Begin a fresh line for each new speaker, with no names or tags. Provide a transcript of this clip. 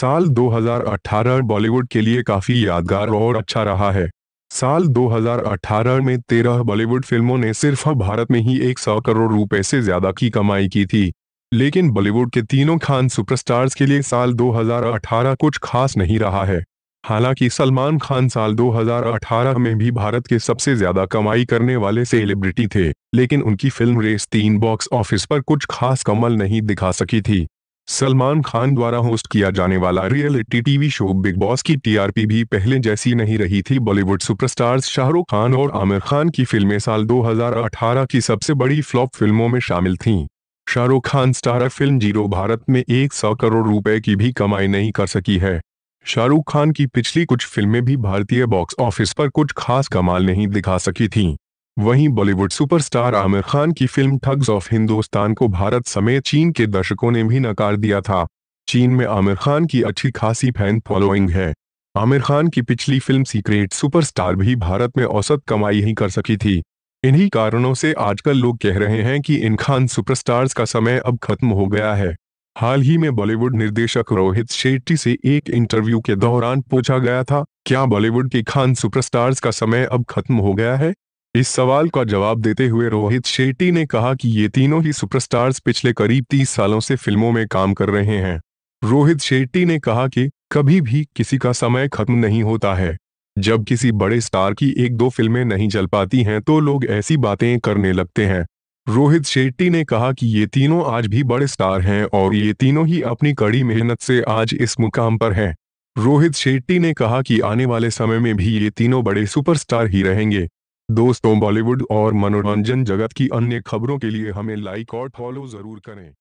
साल 2018 बॉलीवुड के लिए काफी यादगार और अच्छा रहा है साल 2018 में तेरह बॉलीवुड फिल्मों ने सिर्फ भारत में ही एक सौ करोड़ रुपए से ज्यादा की कमाई की थी लेकिन बॉलीवुड के तीनों खान सुपरस्टार्स के लिए साल 2018 कुछ खास नहीं रहा है हालांकि सलमान खान साल 2018 में भी भारत के सबसे ज्यादा कमाई करने वाले सेलिब्रिटी थे लेकिन उनकी फिल्म रेस तीन बॉक्स ऑफिस पर कुछ खास कमल नहीं दिखा सकी थी सलमान खान द्वारा होस्ट किया जाने वाला reality TV show Bigg Boss की टीआरपी भी पहले जैसी नहीं रही थी बॉलीवुड सुपरस्टार्स शाहरुख खान और आमिर खान की फिल्में साल 2018 की सबसे बड़ी फ्लॉप फिल्मों में शामिल थीं Shahrukh Khan starrer film Zero Bharat में एक सौ करोड़ रुपए की भी कमाई नहीं कर सकी है शाहरुख खान की पिछली कुछ फिल्में भी भारतीय बॉक्स ऑफिस पर कुछ खास कमाल नहीं दिखा सकी थीं वहीं बॉलीवुड सुपरस्टार आमिर खान की फिल्म ठग्स ऑफ हिंदुस्तान को भारत समेत चीन के दर्शकों ने भी नकार दिया था चीन में आमिर खान की अच्छी खासी फैन फॉलोइंग है आमिर खान की पिछली फिल्म सीक्रेट सुपरस्टार भी भारत में औसत कमाई ही कर सकी थी इन्हीं कारणों से आजकल लोग कह रहे हैं कि इन खान सुपरस्टार्स का समय अब खत्म हो गया है हाल ही में बॉलीवुड निर्देशक रोहित शेट्टी से एक इंटरव्यू के दौरान पूछा गया था क्या बॉलीवुड के खान सुपरस्टार्स का समय अब खत्म हो गया है इस सवाल का जवाब देते हुए रोहित शेट्टी ने कहा कि ये तीनों ही सुपरस्टार्स पिछले करीब तीस सालों से फिल्मों में काम कर रहे हैं रोहित शेट्टी ने कहा कि कभी भी किसी का समय खत्म नहीं होता है जब किसी बड़े स्टार की एक दो फिल्में नहीं चल पाती हैं तो लोग ऐसी बातें करने लगते हैं रोहित शेट्टी ने कहा कि ये तीनों आज भी बड़े स्टार हैं और ये तीनों ही अपनी कड़ी मेहनत से आज इस मुकाम पर हैं रोहित शेट्टी ने कहा कि आने वाले समय में भी ये तीनों बड़े सुपरस्टार ही रहेंगे दोस्तों बॉलीवुड और मनोरंजन जगत की अन्य खबरों के लिए हमें लाइक और फॉलो जरूर करें